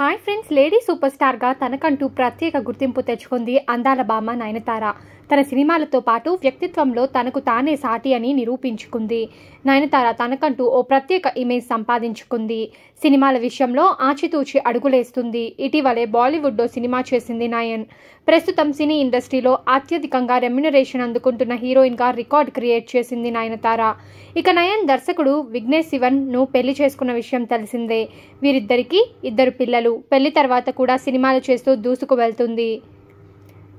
hi friends lady super స్టార్గా తనకంటూ ప్రత్యేక గుర్తింపు తెచ్చుకుంది అందాల బామ్మ నయనతార తన సినిమాలతో పాటు వ్యక్తిత్వంలో తనకు తానే సాటి అని నిరూపించుకుంది నయనతార తనకంటూ ఓ ప్రత్యేక ఇమేజ్ సంపాదించుకుంది సినిమాల విషయంలో ఆచితూచి అడుగులేస్తుంది ఇటీవలే బాలీవుడ్లో సినిమా చేసింది నయన్ ప్రస్తుతం సినీ ఇండస్ట్రీలో అత్యధికంగా రెమ్యునరేషన్ అందుకుంటున్న హీరోయిన్గా రికార్డ్ క్రియేట్ చేసింది నయనతార ఇక నయన్ దర్శకుడు విఘ్నేష్ శివన్ను పెళ్లి చేసుకున్న విషయం తెలిసిందే వీరిద్దరికీ ఇద్దరు పిల్లలు పెళ్లి తర్వాత కూడా సినిమాలు చేస్తూ దూసుకు వెళ్తుంది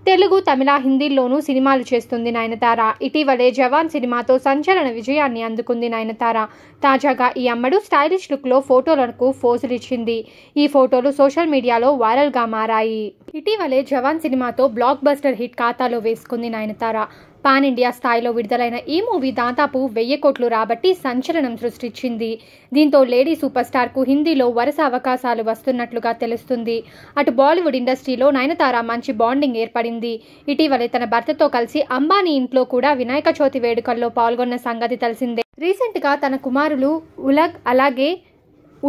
తెలుగు తమిళ హిందీల్లోనూ సినిమాలు చేస్తుంది నయనతార ఇటీవలే జవాన్ సినిమాతో సంచలన విజయాన్ని అందుకుంది నయనతార తాజాగా ఈ అమ్మడు స్టైలిష్ లుక్లో ఫోటోలకు ఫోజులు ఇచ్చింది ఈ ఫోటోలు సోషల్ మీడియాలో వైరల్గా మారాయి ఇటీవలే జవాన్ సినిమాతో బ్లాక్ బస్టర్ హిట్ ఖాతాలో వేసుకుంది నయనతార పాన్ ఇండియా స్థాయిలో విడుదలైన ఈ మూవీ దాదాపు వెయ్యి కోట్లు రాబట్టి సంచలనం సృష్టించింది దీంతో లేడీ సూపర్ స్టార్ కు హిందీలో వరుస అవకాశాలు వస్తున్నట్లుగా తెలుస్తుంది అటు బాలీవుడ్ ఇండస్ట్రీలో నయనతార మంచి బాండింగ్ ఏర్పడింది ఇటీవలే తన భర్తతో కలిసి అంబానీ ఇంట్లో కూడా వినాయక చవితి వేడుకల్లో పాల్గొన్న సంగతి తెలిసిందే రీసెంట్ గా తన కుమారులు ఉలగ్ అలాగే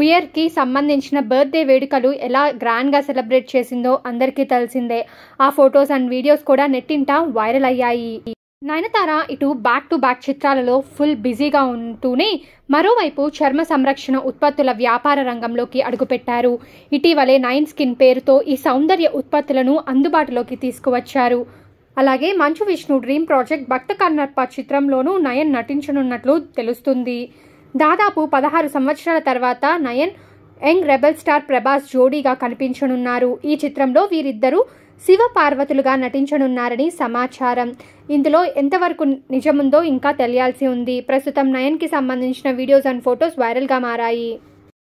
ఉయర్ కి సంబంధించిన బర్త్డే వేడుకలు ఎలా గ్రాండ్ గా సెలబ్రేట్ చేసిందో అందరికీ తెలిసిందే ఆ ఫొటోస్ అండ్ వీడియోస్ కూడా నెట్టింట వైరల్ అయ్యాయి నయనతార ఇటు బ్యాక్ టు బ్యాక్ చిత్రాలలో ఫుల్ బిజీగా ఉంటూనే మరోవైపు చర్మ సంరక్షణ ఉత్పత్తుల వ్యాపార రంగంలోకి అడుగుపెట్టారు ఇటీవలే నైన్ స్కిన్ పేరుతో ఈ సౌందర్య ఉత్పత్తులను అందుబాటులోకి తీసుకువచ్చారు అలాగే మంచు విష్ణు డ్రీమ్ ప్రాజెక్ట్ భక్త కన్నప్ప చిత్రంలోనూ నయన్ నటించనున్నట్లు తెలుస్తుంది దాదాపు పదహారు సంవత్సరాల తర్వాత Nayan young rebel star Prabhas జోడీగా కనిపించనున్నారు ఈ చిత్రంలో వీరిద్దరూ శివ పార్వతులుగా నటించనున్నారని సమాచారం ఇందులో ఎంతవరకు నిజముందో ఇంకా తెలియాల్సి ఉంది ప్రస్తుతం నయన్కి సంబంధించిన వీడియోస్ అండ్ ఫొటోస్ వైరల్గా మారాయి